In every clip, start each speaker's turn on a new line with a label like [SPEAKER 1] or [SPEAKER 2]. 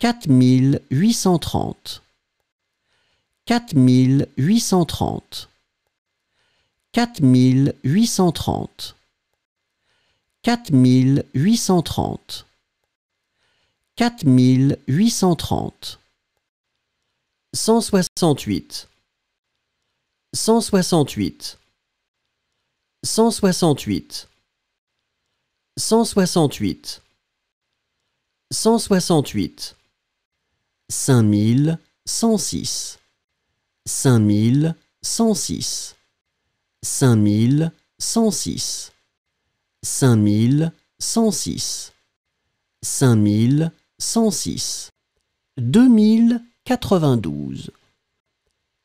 [SPEAKER 1] 4830 4830 4830 4830 4830 168 168 168 168 168 5106 5106 5106 5106 5106 2092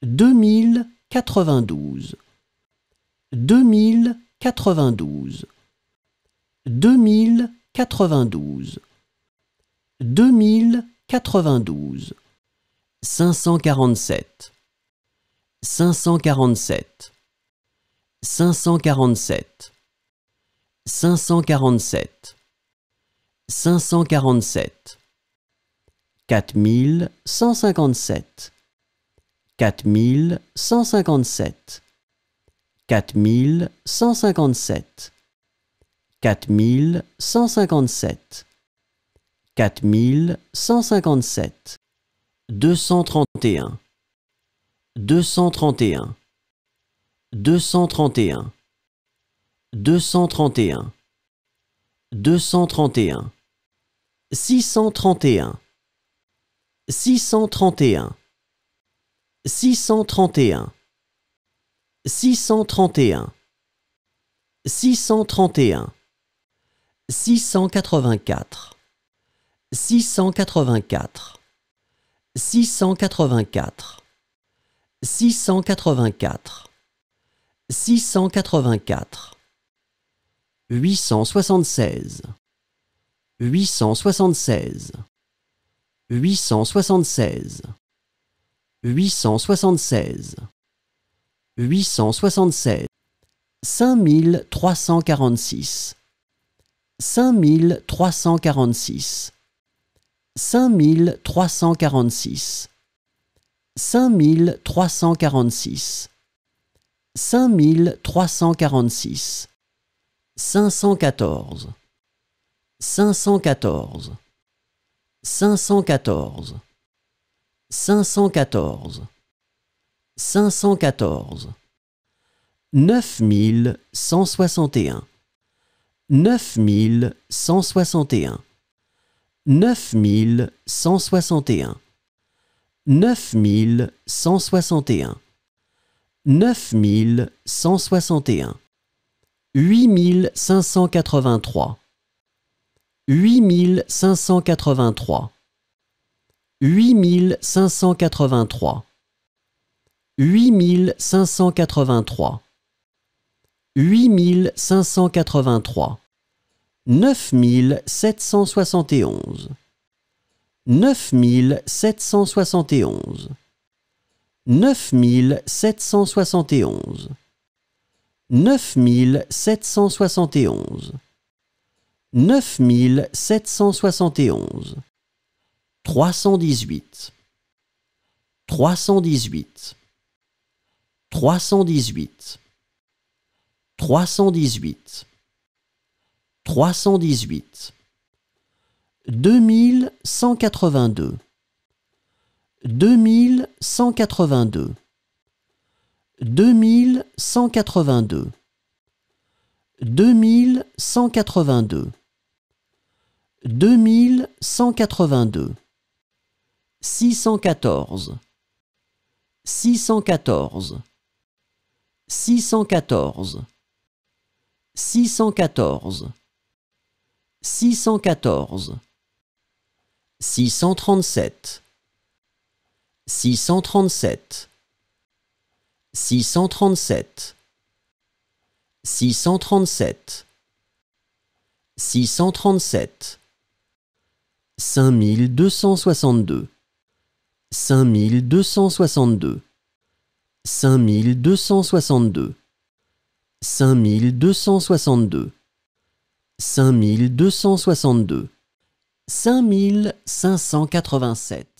[SPEAKER 1] 2092 2092 2092 2092 92 547 547 547 547 547 4157 4157 4157 4157 4157 231 231 231 231 231 631 631 631 631 631 684 684 684 684 684 876 876 876 876 876 5346 5346 5346 5346 5346 514 514 514 514 514 9161 9161 9161 9161 9161 8583 8583 8583 8583 8583 9771 9771 9771 9771 9771 318 318 318 318 318 2182 2182 2182 2182 2182 614 614 614 614 614 637 637 637 637 637 5262 5262 5262 5262 5262, 5587.